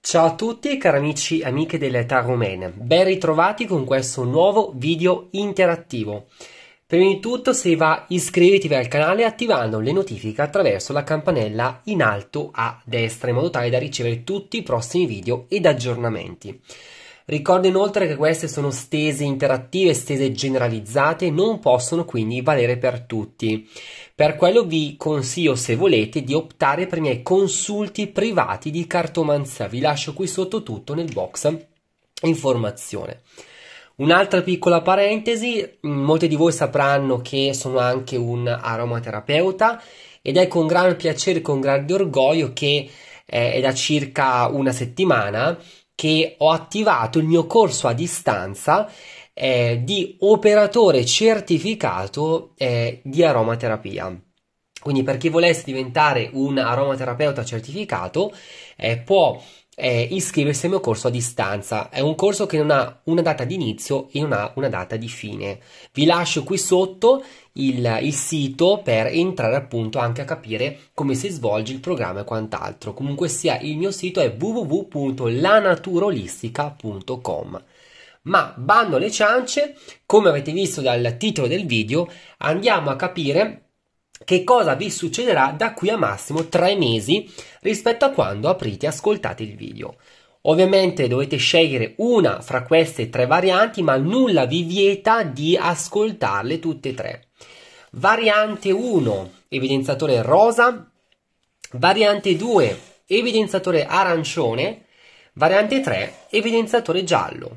Ciao a tutti cari amici e amiche dell'età rumena, ben ritrovati con questo nuovo video interattivo. Prima di tutto se va iscriviti al canale attivando le notifiche attraverso la campanella in alto a destra in modo tale da ricevere tutti i prossimi video ed aggiornamenti. Ricordo inoltre che queste sono stese interattive, stese generalizzate, non possono quindi valere per tutti. Per quello vi consiglio, se volete, di optare per i miei consulti privati di cartomanzia. Vi lascio qui sotto tutto nel box informazione. Un'altra piccola parentesi, mm, molti di voi sapranno che sono anche un aromaterapeuta ed è con gran piacere, e con grande orgoglio che eh, è da circa una settimana che ho attivato il mio corso a distanza eh, di operatore certificato eh, di aromaterapia. Quindi per chi volesse diventare un aromaterapeuta certificato eh, può eh, iscriversi al mio corso a distanza. È un corso che non ha una data di inizio e non ha una data di fine. Vi lascio qui sotto il, il sito per entrare appunto anche a capire come si svolge il programma e quant'altro. Comunque sia il mio sito è www.lanaturalistica.com ma bando alle ciance, come avete visto dal titolo del video, andiamo a capire che cosa vi succederà da qui a massimo tre mesi rispetto a quando aprite e ascoltate il video. Ovviamente dovete scegliere una fra queste tre varianti, ma nulla vi vieta di ascoltarle tutte e tre. Variante 1, evidenziatore rosa. Variante 2, evidenziatore arancione. Variante 3, evidenziatore giallo.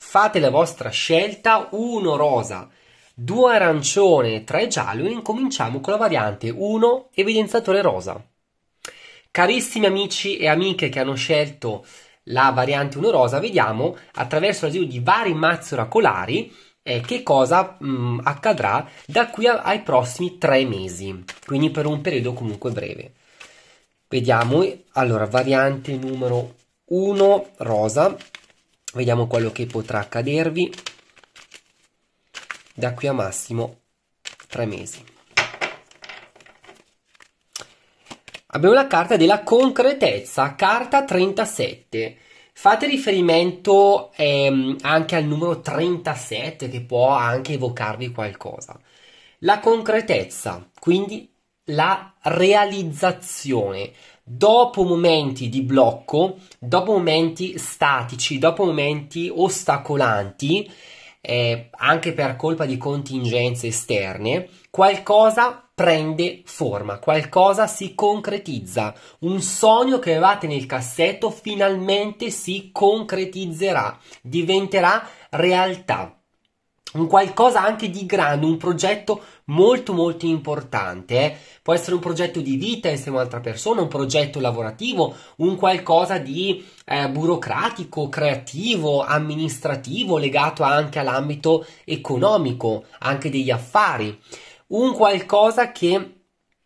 Fate la vostra scelta, uno rosa, due arancione, tre giallo e incominciamo con la variante 1 evidenziatore rosa. Carissimi amici e amiche che hanno scelto la variante 1 rosa, vediamo attraverso l'asilo di vari mazzi oracolari eh, che cosa mh, mm, accadrà da qui a, ai prossimi tre mesi, quindi per un periodo comunque breve. Vediamo, allora, variante numero 1 rosa, Vediamo quello che potrà accadervi da qui a massimo tre mesi. Abbiamo la carta della concretezza, carta 37. Fate riferimento ehm, anche al numero 37 che può anche evocarvi qualcosa. La concretezza, quindi la realizzazione, dopo momenti di blocco, dopo momenti statici, dopo momenti ostacolanti, eh, anche per colpa di contingenze esterne, qualcosa prende forma, qualcosa si concretizza, un sogno che avevate nel cassetto finalmente si concretizzerà, diventerà realtà. Un qualcosa anche di grande, un progetto molto molto importante. Eh? Può essere un progetto di vita insieme a un'altra persona, un progetto lavorativo, un qualcosa di eh, burocratico, creativo, amministrativo, legato anche all'ambito economico, anche degli affari. Un qualcosa che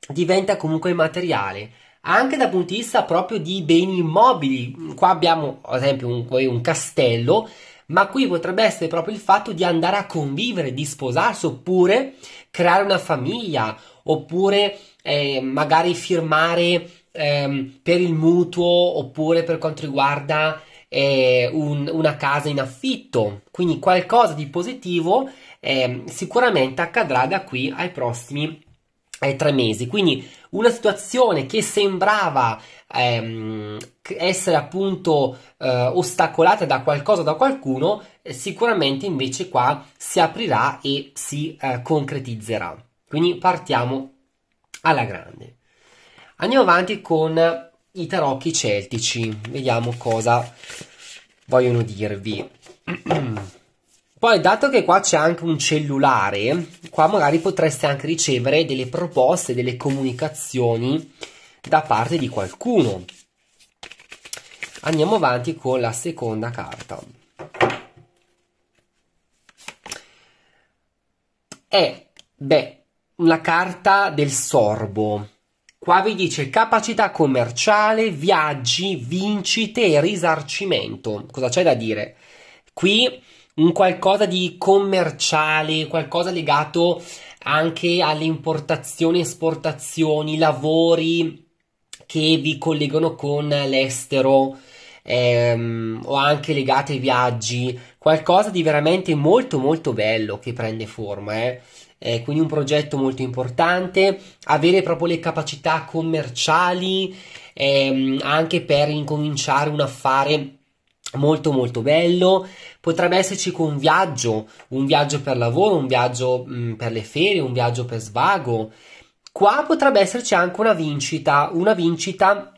diventa comunque materiale anche dal punto di vista proprio di beni immobili. Qua abbiamo, ad esempio, un, un castello ma qui potrebbe essere proprio il fatto di andare a convivere, di sposarsi oppure creare una famiglia oppure eh, magari firmare ehm, per il mutuo oppure per quanto riguarda eh, un, una casa in affitto. Quindi qualcosa di positivo eh, sicuramente accadrà da qui ai prossimi ai eh, tre mesi. Quindi una situazione che sembrava ehm, essere appunto eh, ostacolata da qualcosa, da qualcuno, eh, sicuramente invece qua si aprirà e si eh, concretizzerà. Quindi partiamo alla grande. Andiamo avanti con i tarocchi celtici, vediamo cosa vogliono dirvi. Poi, dato che qua c'è anche un cellulare, qua magari potreste anche ricevere delle proposte, delle comunicazioni da parte di qualcuno. Andiamo avanti con la seconda carta. È, beh, una carta del sorbo. Qua vi dice capacità commerciale, viaggi, vincite e risarcimento. Cosa c'è da dire? Qui un qualcosa di commerciale, qualcosa legato anche alle importazioni, esportazioni, lavori che vi collegano con l'estero ehm, o anche legate ai viaggi, qualcosa di veramente molto molto bello che prende forma, eh? Eh, quindi un progetto molto importante, avere proprio le capacità commerciali ehm, anche per incominciare un affare molto molto bello potrebbe esserci con un viaggio un viaggio per lavoro un viaggio mh, mm, per le ferie un viaggio per svago qua potrebbe esserci anche una vincita una vincita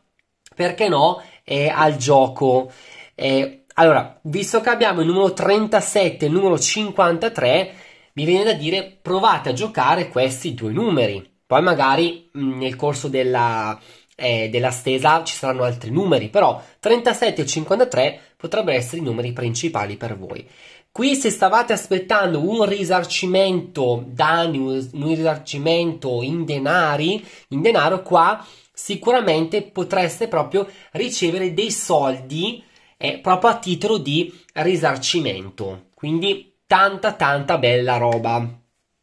perché no eh, al gioco eh, allora visto che abbiamo il numero 37 e il numero 53 mi viene da dire provate a giocare questi due numeri poi magari mh, mm, nel corso della eh, della stesa ci saranno altri numeri però 37 e 53 potrebbero essere i numeri principali per voi. Qui se stavate aspettando un risarcimento danni, un risarcimento in, denari, in denaro, qua sicuramente potreste proprio ricevere dei soldi eh, proprio a titolo di risarcimento. Quindi tanta tanta bella roba.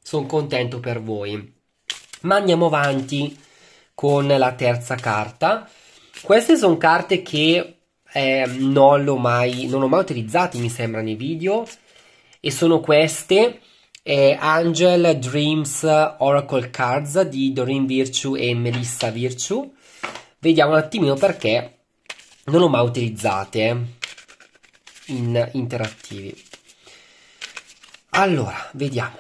Sono contento per voi. Ma andiamo avanti con la terza carta. Queste sono carte che eh, non l'ho mai, non ho mai utilizzato, mi sembra, nei video. E sono queste, eh, Angel Dreams Oracle Cards di Doreen Virtue e Melissa Virtue. Vediamo un attimino perché non ho mai utilizzate eh, in interattivi. Allora, vediamo.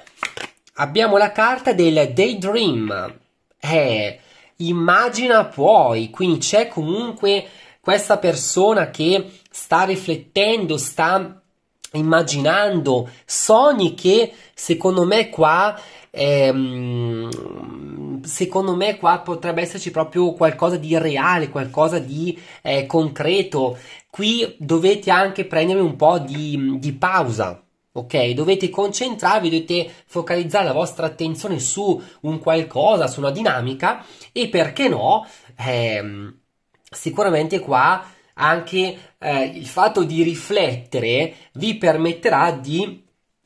Abbiamo la carta del Daydream. Eh, immagina puoi quindi c'è comunque questa persona che sta riflettendo, sta immaginando sogni che secondo me qua ehm, secondo me qua potrebbe esserci proprio qualcosa di reale qualcosa di eh, concreto qui dovete anche prendervi un po' di, di pausa Ok, dovete concentrarvi, dovete focalizzare la vostra attenzione su un qualcosa, su una dinamica e perché no, eh, sicuramente qua anche eh, il fatto di riflettere vi permetterà di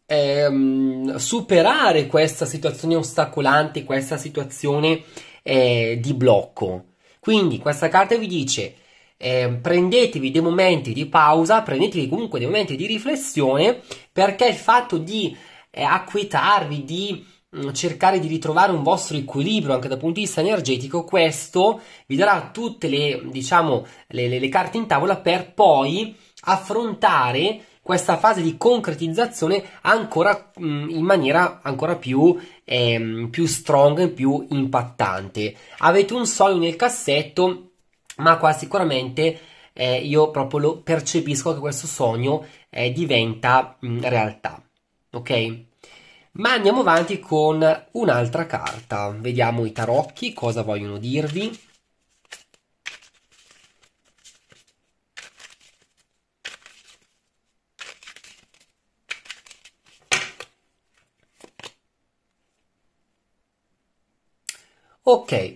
ehm, superare questa situazione ostacolante, questa situazione eh, di blocco. Quindi questa carta vi dice eh, prendetevi dei momenti di pausa, prendetevi comunque dei momenti di riflessione perché il fatto di eh, acquietarvi, di cercare di ritrovare un vostro equilibrio anche dal punto di vista energetico, questo vi darà tutte le, diciamo, le, le, le carte in tavola per poi affrontare questa fase di concretizzazione ancora mh, mm, in maniera ancora più, ehm, più strong, più impattante. Avete un sogno nel cassetto, ma qua sicuramente eh, io proprio lo percepisco che questo sogno eh, diventa mh, mm, realtà. Ok? Ma andiamo avanti con un'altra carta. Vediamo i tarocchi cosa vogliono dirvi. Ok,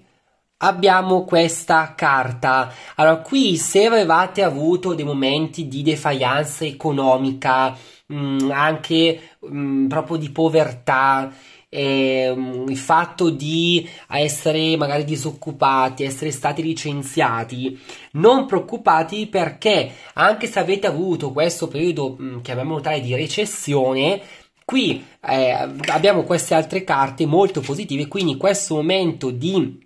abbiamo questa carta. Allora, qui se avevate avuto dei momenti di defianza economica, mh, mm, anche mh, mm, proprio di povertà, eh, il fatto di essere magari disoccupati, essere stati licenziati, non preoccupati perché anche se avete avuto questo periodo, mh, mm, chiamiamolo tale, di recessione, qui eh, abbiamo queste altre carte molto positive, quindi questo momento di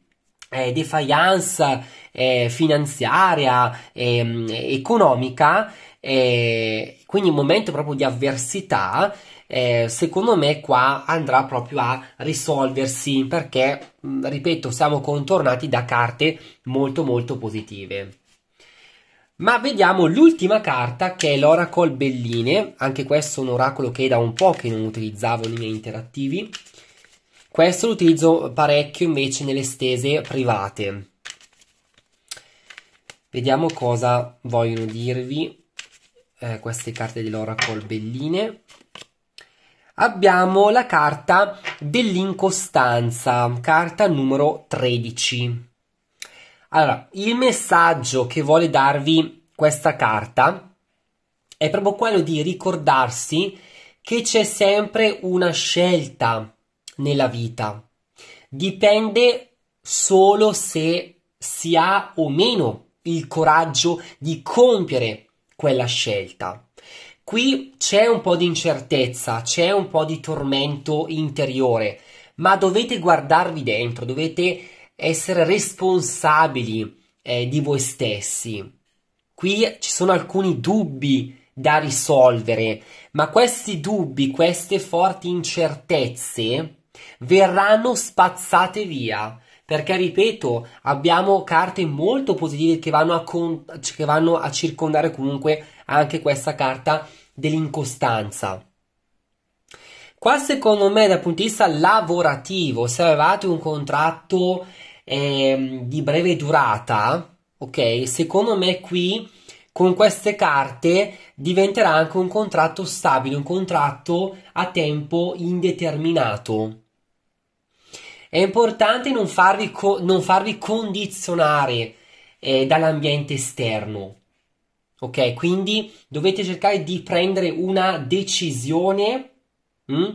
eh, defiance eh, finanziaria, ehm, economica, eh, quindi un momento proprio di avversità, eh, secondo me qua andrà proprio a risolversi perché, mm, ripeto, siamo contornati da carte molto molto positive. Ma vediamo l'ultima carta che è l'Oracle Belline, anche questo è un oracolo che da un po' che non utilizzavo nei miei interattivi. Questo lo utilizzo parecchio invece nelle stese private. Vediamo cosa vogliono dirvi eh, queste carte dell'Oracle belline. Abbiamo la carta dell'incostanza, carta numero 13. Allora, il messaggio che vuole darvi questa carta è proprio quello di ricordarsi che c'è sempre una scelta nella vita. Dipende solo se si ha o meno il coraggio di compiere quella scelta. Qui c'è un po' di incertezza, c'è un po' di tormento interiore, ma dovete guardarvi dentro, dovete essere responsabili eh, di voi stessi. Qui ci sono alcuni dubbi da risolvere, ma questi dubbi, queste forti incertezze verranno spazzate via perché ripeto abbiamo carte molto positive che vanno a, con- che vanno a circondare comunque anche questa carta dell'incostanza. Qua secondo me dal punto di vista lavorativo, se avevate un contratto eh, di breve durata, ok, secondo me qui con queste carte diventerà anche un contratto stabile, un contratto a tempo indeterminato. È importante non farvi, co- non farvi condizionare eh, dall'ambiente esterno. Ok, quindi dovete cercare di prendere una decisione, mh, mm,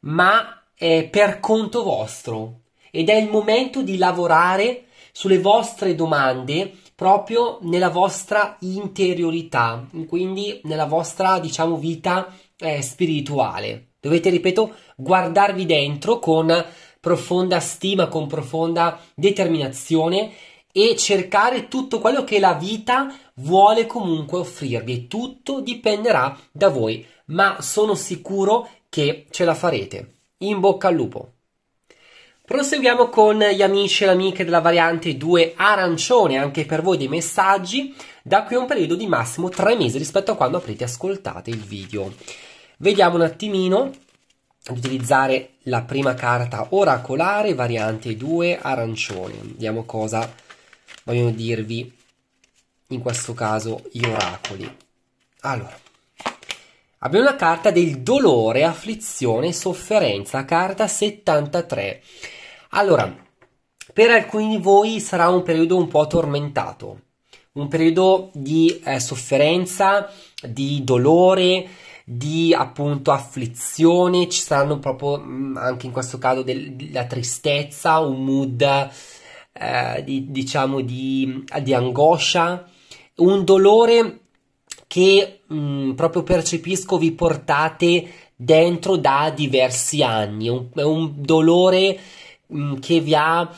ma eh, per conto vostro. Ed è il momento di lavorare sulle vostre domande proprio nella vostra interiorità, quindi nella vostra, diciamo, vita eh, spirituale. Dovete, ripeto, guardarvi dentro con profonda stima, con profonda determinazione e cercare tutto quello che la vita vuole comunque offrirvi. Tutto dipenderà da voi, ma sono sicuro che ce la farete. In bocca al lupo. Proseguiamo con gli amici e le amiche della variante 2 arancione, anche per voi dei messaggi, da qui a un periodo di massimo 3 mesi rispetto a quando aprite e ascoltate il video. Vediamo un attimino di utilizzare la prima carta oracolare variante 2 arancione. Vediamo cosa vogliono dirvi in questo caso gli oracoli. Allora, abbiamo la carta del dolore, afflizione, sofferenza, carta 73. Allora, per alcuni di voi sarà un periodo un po' tormentato, un periodo di eh, sofferenza, di dolore, di appunto afflizione, ci saranno proprio mm, anche in questo caso della tristezza, un mood eh, di, diciamo di, di, angoscia, un dolore che mh, mm, proprio percepisco vi portate dentro da diversi anni, è un, un, dolore mh, mm, che vi ha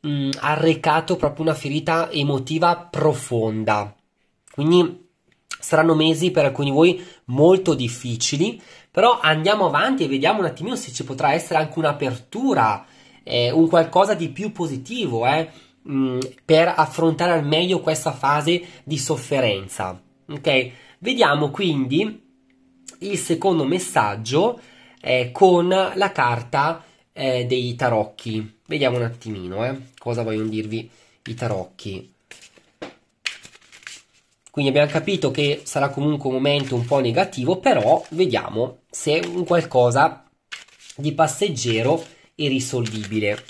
mh, arrecato proprio una ferita emotiva profonda. Quindi Saranno mesi per alcuni di voi molto difficili, però andiamo avanti e vediamo un attimino se ci potrà essere anche un'apertura, eh, un qualcosa di più positivo eh, mh, mm, per affrontare al meglio questa fase di sofferenza. Ok, vediamo quindi il secondo messaggio eh, con la carta eh, dei tarocchi. Vediamo un attimino eh, cosa vogliono dirvi i tarocchi. Quindi abbiamo capito che sarà comunque un momento un po' negativo, però vediamo se è un qualcosa di passeggero e risolvibile.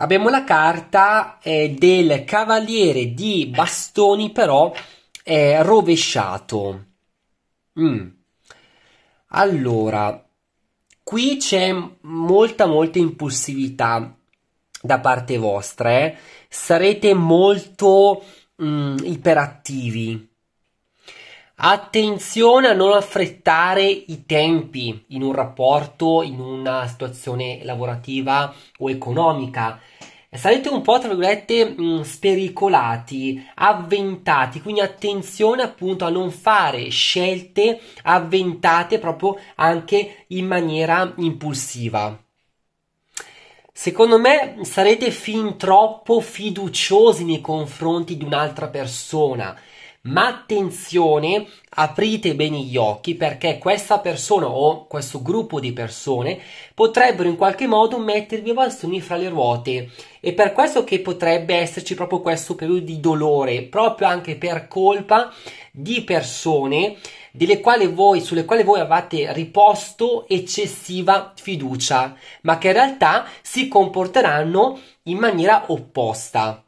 Abbiamo la carta eh, del cavaliere di bastoni, però eh, rovesciato. Mm. Allora, qui c'è molta molta impulsività da parte vostra, eh? sarete molto mh, mm, iperattivi. Attenzione a non affrettare i tempi in un rapporto, in una situazione lavorativa o economica. Eh, sarete un po', tra virgolette, mm, spericolati, avventati, quindi attenzione appunto a non fare scelte avventate proprio anche in maniera impulsiva. Secondo me sarete fin troppo fiduciosi nei confronti di un'altra persona ma attenzione, aprite bene gli occhi perché questa persona o questo gruppo di persone potrebbero in qualche modo mettervi i bastoni fra le ruote e per questo che potrebbe esserci proprio questo periodo di dolore, proprio anche per colpa di persone quali voi, sulle quali voi avete riposto eccessiva fiducia, ma che in realtà si comporteranno in maniera opposta.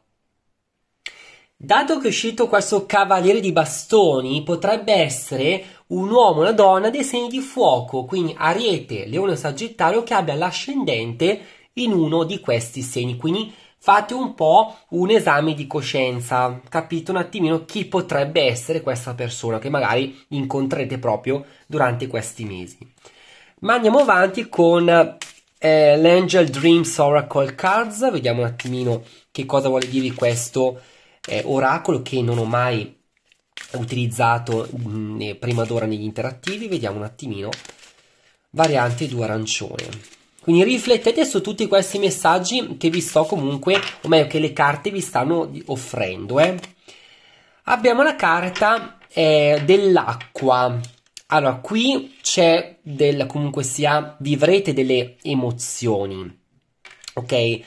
Dato che è uscito questo cavaliere di bastoni, potrebbe essere un uomo o una donna dei segni di fuoco, quindi Ariete, Leone o Sagittario che abbia l'ascendente in uno di questi segni. Quindi fate un po' un esame di coscienza, capite un attimino chi potrebbe essere questa persona che magari incontrerete proprio durante questi mesi. Ma andiamo avanti con eh, l'Angel Dreams Oracle Cards, vediamo un attimino che cosa vuole dire questo eh, oracolo che non ho mai utilizzato mh, mm, prima d'ora negli interattivi. Vediamo un attimino. Variante 2 arancione. Quindi riflettete su tutti questi messaggi che vi sto comunque, o meglio che le carte vi stanno offrendo. Eh. Abbiamo la carta eh, dell'acqua. Allora, qui c'è del, comunque sia, vivrete delle emozioni, ok?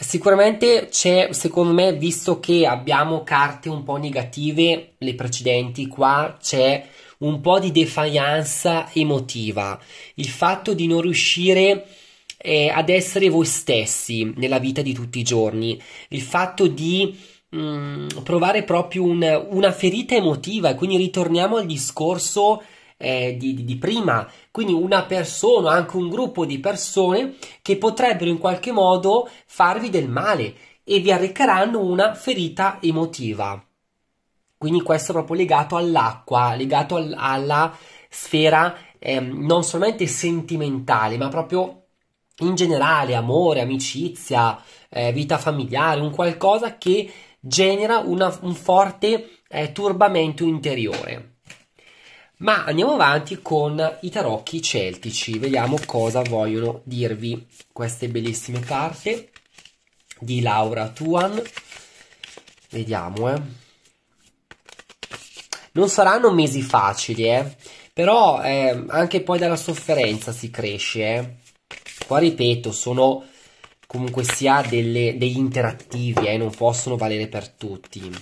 Sicuramente c'è, secondo me, visto che abbiamo carte un po' negative, le precedenti qua, c'è un po' di defianza emotiva. Il fatto di non riuscire eh, ad essere voi stessi nella vita di tutti i giorni, il fatto di mh, mm, provare proprio un, una ferita emotiva, quindi ritorniamo al discorso eh, di, di, prima, quindi una persona, anche un gruppo di persone che potrebbero in qualche modo farvi del male e vi arrecheranno una ferita emotiva. Quindi questo è proprio legato all'acqua, legato al, alla sfera eh, non solamente sentimentale, ma proprio in generale, amore, amicizia, eh, vita familiare, un qualcosa che genera una, un forte eh, turbamento interiore. Ma andiamo avanti con i tarocchi celtici, vediamo cosa vogliono dirvi queste bellissime carte di Laura Tuan. Vediamo, eh. Non saranno mesi facili, eh. Però eh, anche poi dalla sofferenza si cresce, eh. Qua ripeto, sono comunque sia delle, degli interattivi, eh, non possono valere per tutti.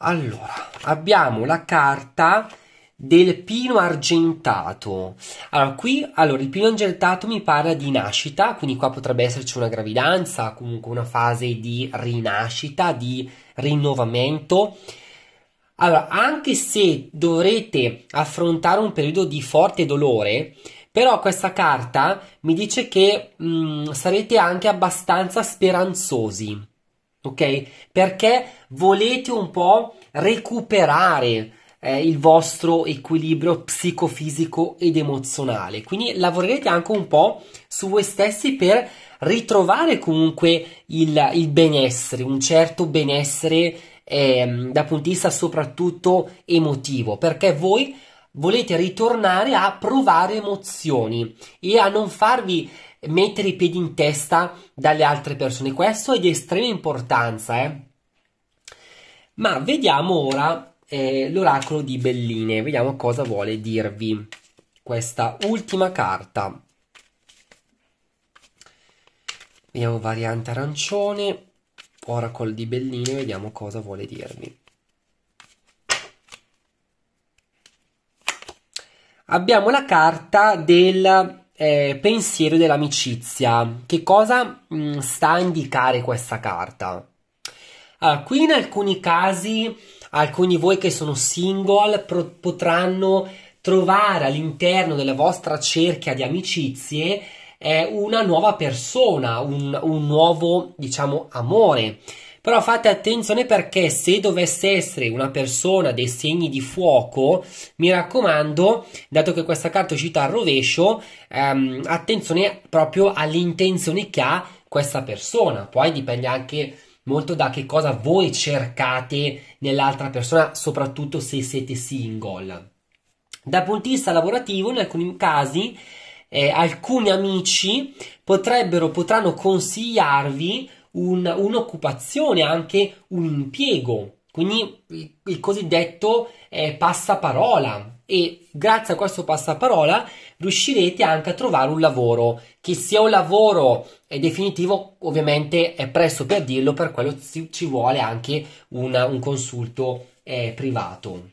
Allora, abbiamo la carta del pino argentato. Allora, qui allora, il pino argentato mi parla di nascita, quindi qua potrebbe esserci una gravidanza, comunque una fase di rinascita, di rinnovamento. Allora, anche se dovrete affrontare un periodo di forte dolore, però questa carta mi dice che mh, mm, sarete anche abbastanza speranzosi ok? Perché volete un po' recuperare eh, il vostro equilibrio psicofisico ed emozionale. Quindi lavorerete anche un po' su voi stessi per ritrovare comunque il, il benessere, un certo benessere eh, dal punto di vista soprattutto emotivo, perché voi volete ritornare a provare emozioni e a non farvi mettere i piedi in testa dalle altre persone. Questo è di estrema importanza, eh? Ma vediamo ora eh, l'oracolo di Belline, vediamo cosa vuole dirvi questa ultima carta. Vediamo variante arancione, oracle di Belline, vediamo cosa vuole dirvi. Abbiamo la carta del eh, pensiero dell'amicizia. Che cosa mh, mm, sta a indicare questa carta? Allora, ah, qui in alcuni casi, alcuni di voi che sono single pro- potranno trovare all'interno della vostra cerchia di amicizie eh, una nuova persona, un, un nuovo, diciamo, amore. Però fate attenzione perché se dovesse essere una persona dei segni di fuoco, mi raccomando, dato che questa carta è uscita al rovescio, ehm, attenzione proprio all'intenzione che ha questa persona. Poi dipende anche molto da che cosa voi cercate nell'altra persona, soprattutto se siete single. Dal punto di vista lavorativo, in alcuni casi, eh, alcuni amici potrebbero, potranno consigliarvi un, un'occupazione, anche un impiego. Quindi il cosiddetto eh, passaparola e grazie a questo passaparola riuscirete anche a trovare un lavoro che sia un lavoro eh, definitivo ovviamente è presto per dirlo per quello ci vuole anche una, un consulto eh, privato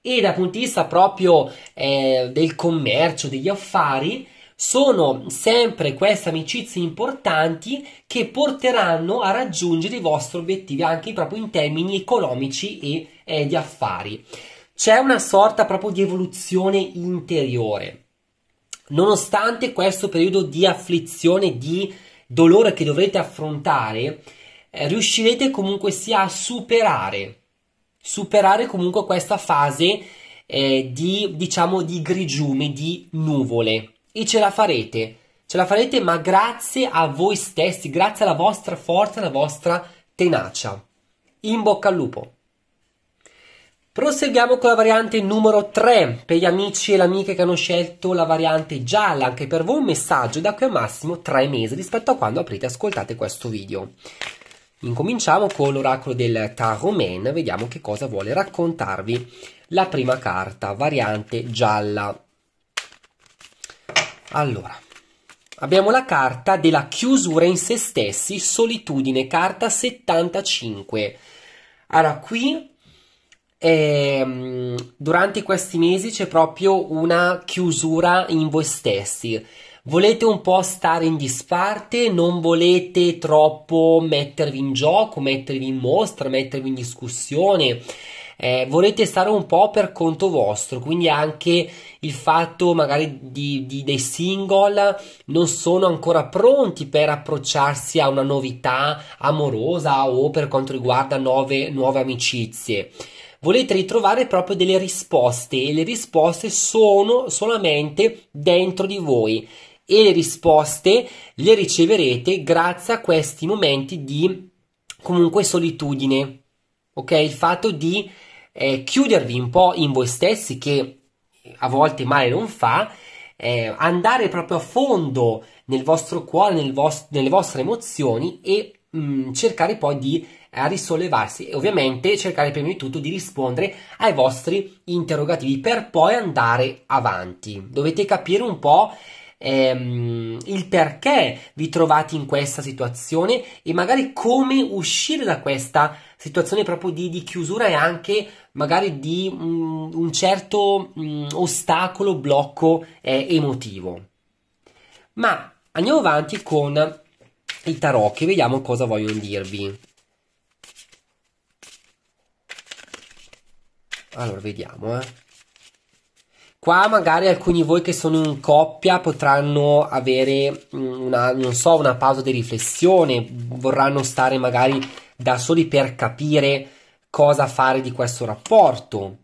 e dal punto di vista proprio eh, del commercio degli affari sono sempre queste amicizie importanti che porteranno a raggiungere i vostri obiettivi anche proprio in termini economici e eh, di affari. C'è una sorta proprio di evoluzione interiore. Nonostante questo periodo di afflizione, di dolore che dovrete affrontare, eh, riuscirete comunque sia a superare, superare comunque questa fase eh, di, diciamo, di grigiume, di nuvole e ce la farete. Ce la farete ma grazie a voi stessi, grazie alla vostra forza, alla vostra tenacia. In bocca al lupo. Proseguiamo con la variante numero 3 per gli amici e le amiche che hanno scelto la variante gialla, anche per voi un messaggio da qui al massimo 3 mesi rispetto a quando aprite e ascoltate questo video. Incominciamo con l'oracolo del Tarot Man, vediamo che cosa vuole raccontarvi la prima carta, variante gialla. Allora, abbiamo la carta della chiusura in se stessi, solitudine, carta 75. Allora, qui eh, durante questi mesi c'è proprio una chiusura in voi stessi. Volete un po' stare in disparte, non volete troppo mettervi in gioco, mettervi in mostra, mettervi in discussione eh, volete stare un po' per conto vostro, quindi anche il fatto magari di, di, dei single non sono ancora pronti per approcciarsi a una novità amorosa o per quanto riguarda nuove, nuove amicizie volete ritrovare proprio delle risposte e le risposte sono solamente dentro di voi e le risposte le riceverete grazie a questi momenti di comunque solitudine. Ok, il fatto di eh, chiudervi un po' in voi stessi che a volte male non fa, eh, andare proprio a fondo nel vostro cuore, nel vostro, nelle vostre emozioni e mh, mm, cercare poi di eh, risollevarsi e ovviamente cercare prima di tutto di rispondere ai vostri interrogativi per poi andare avanti. Dovete capire un po' ehm, il perché vi trovate in questa situazione e magari come uscire da questa situazione proprio di, di chiusura e anche magari di mh, mm, un certo mh, mm, ostacolo, blocco eh, emotivo. Ma andiamo avanti con i tarocchi vediamo cosa vogliono dirvi. Allora, vediamo, eh. Qua magari alcuni di voi che sono in coppia potranno avere mm, una, non so, una pausa di riflessione, vorranno stare magari da soli per capire cosa fare di questo rapporto.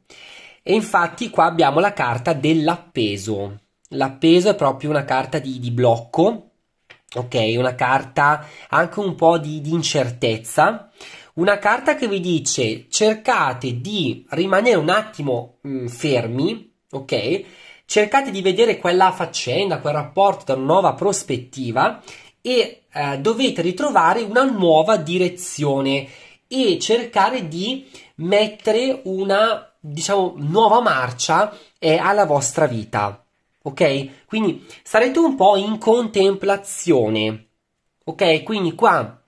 E infatti qua abbiamo la carta dell'appeso. L'appeso è proprio una carta di, di blocco, ok? Una carta anche un po' di, di incertezza. Una carta che vi dice cercate di rimanere un attimo mh, mm, fermi, ok? Cercate di vedere quella faccenda, quel rapporto da una nuova prospettiva e eh, dovete ritrovare una nuova direzione e cercare di mettere una diciamo nuova marcia eh, alla vostra vita. Ok? Quindi sarete un po' in contemplazione. Ok? Quindi qua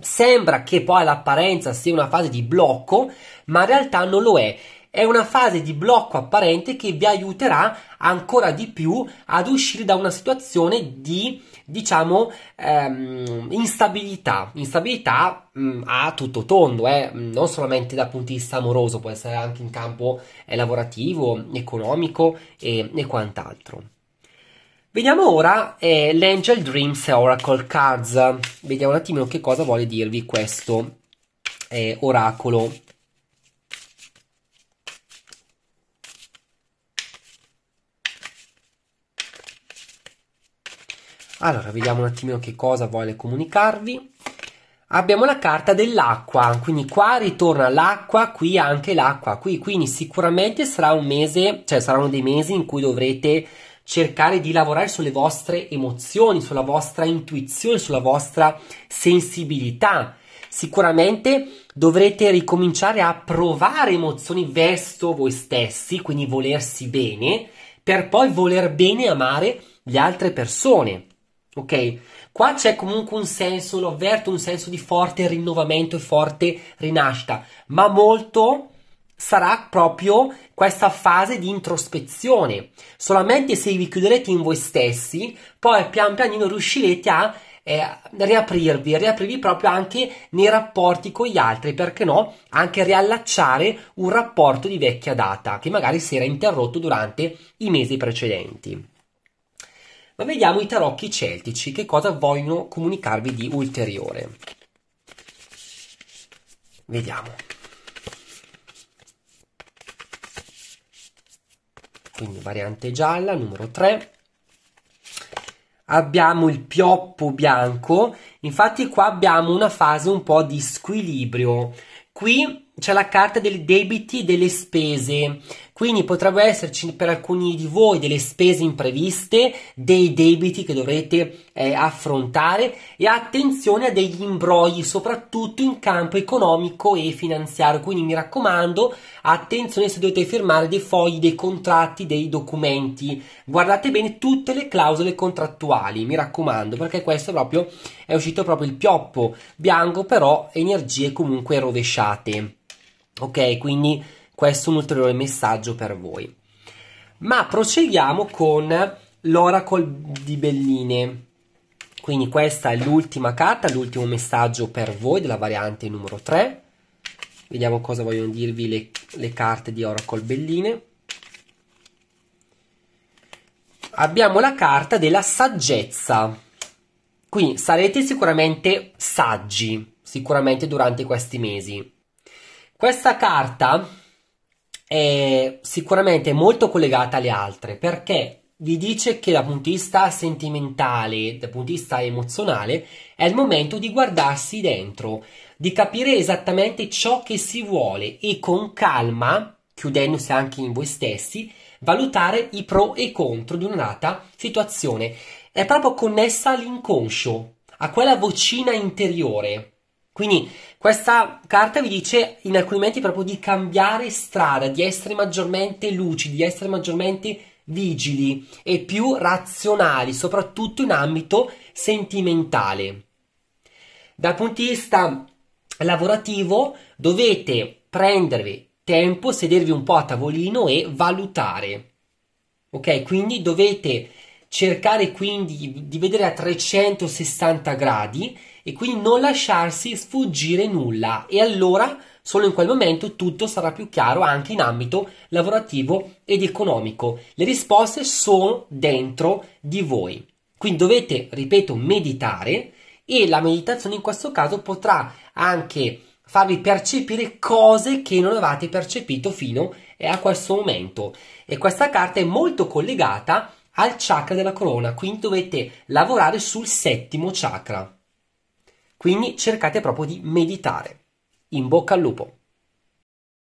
sembra che poi all'apparenza sia una fase di blocco, ma in realtà non lo è è una fase di blocco apparente che vi aiuterà ancora di più ad uscire da una situazione di diciamo ehm, instabilità instabilità mh, mm, a tutto tondo eh? non solamente dal punto di vista amoroso può essere anche in campo eh, lavorativo economico e, e, quant'altro vediamo ora eh, l'angel dreams oracle cards vediamo un attimino che cosa vuole dirvi questo eh, oracolo Allora, vediamo un attimino che cosa vuole comunicarvi. Abbiamo la carta dell'acqua, quindi qua ritorna l'acqua, qui anche l'acqua, qui, quindi sicuramente sarà un mese, cioè saranno dei mesi in cui dovrete cercare di lavorare sulle vostre emozioni, sulla vostra intuizione, sulla vostra sensibilità. Sicuramente dovrete ricominciare a provare emozioni verso voi stessi, quindi volersi bene, per poi voler bene amare le altre persone. Ok? Qua c'è comunque un senso, lo avverto, un senso di forte rinnovamento e forte rinascita, ma molto sarà proprio questa fase di introspezione. Solamente se vi chiuderete in voi stessi, poi pian pianino riuscirete a eh, riaprirvi, riaprirvi proprio anche nei rapporti con gli altri, perché no? Anche riallacciare un rapporto di vecchia data che magari si era interrotto durante i mesi precedenti. Ma vediamo i tarocchi celtici che cosa vogliono comunicarvi di ulteriore. Vediamo. Quindi variante gialla, numero 3. Abbiamo il pioppo bianco, infatti qua abbiamo una fase un po' di squilibrio. Qui c'è la carta dei debiti e delle spese, quindi potrebbero esserci per alcuni di voi delle spese impreviste, dei debiti che dovrete eh, affrontare e attenzione a degli imbrogli, soprattutto in campo economico e finanziario. Quindi mi raccomando, attenzione se dovete firmare dei fogli, dei contratti, dei documenti. Guardate bene tutte le clausole contrattuali, mi raccomando, perché questo proprio è uscito proprio il pioppo bianco, però energie comunque rovesciate. Ok, quindi questo è un ulteriore messaggio per voi. Ma proseguiamo con l'oracle di Belline. Quindi questa è l'ultima carta, l'ultimo messaggio per voi della variante numero 3. Vediamo cosa vogliono dirvi le, le carte di Oracle Belline. Abbiamo la carta della saggezza. Quindi sarete sicuramente saggi, sicuramente durante questi mesi. Questa carta è sicuramente molto collegata alle altre perché vi dice che dal punto di vista sentimentale, dal punto di vista emozionale, è il momento di guardarsi dentro, di capire esattamente ciò che si vuole e con calma, chiudendosi anche in voi stessi, valutare i pro e i contro di una data situazione. È proprio connessa all'inconscio, a quella vocina interiore quindi questa carta vi dice in alcuni momenti proprio di cambiare strada, di essere maggiormente lucidi, di essere maggiormente vigili e più razionali, soprattutto in ambito sentimentale. Dal punto di vista lavorativo dovete prendervi tempo, sedervi un po' a tavolino e valutare. Ok, quindi dovete cercare quindi di vedere a 360 gradi e quindi non lasciarsi sfuggire nulla e allora solo in quel momento tutto sarà più chiaro anche in ambito lavorativo ed economico. Le risposte sono dentro di voi. Quindi dovete, ripeto, meditare e la meditazione in questo caso potrà anche farvi percepire cose che non avevate percepito fino eh, a questo momento. E questa carta è molto collegata al chakra della corona, quindi dovete lavorare sul settimo chakra. Quindi cercate proprio di meditare. In bocca al lupo!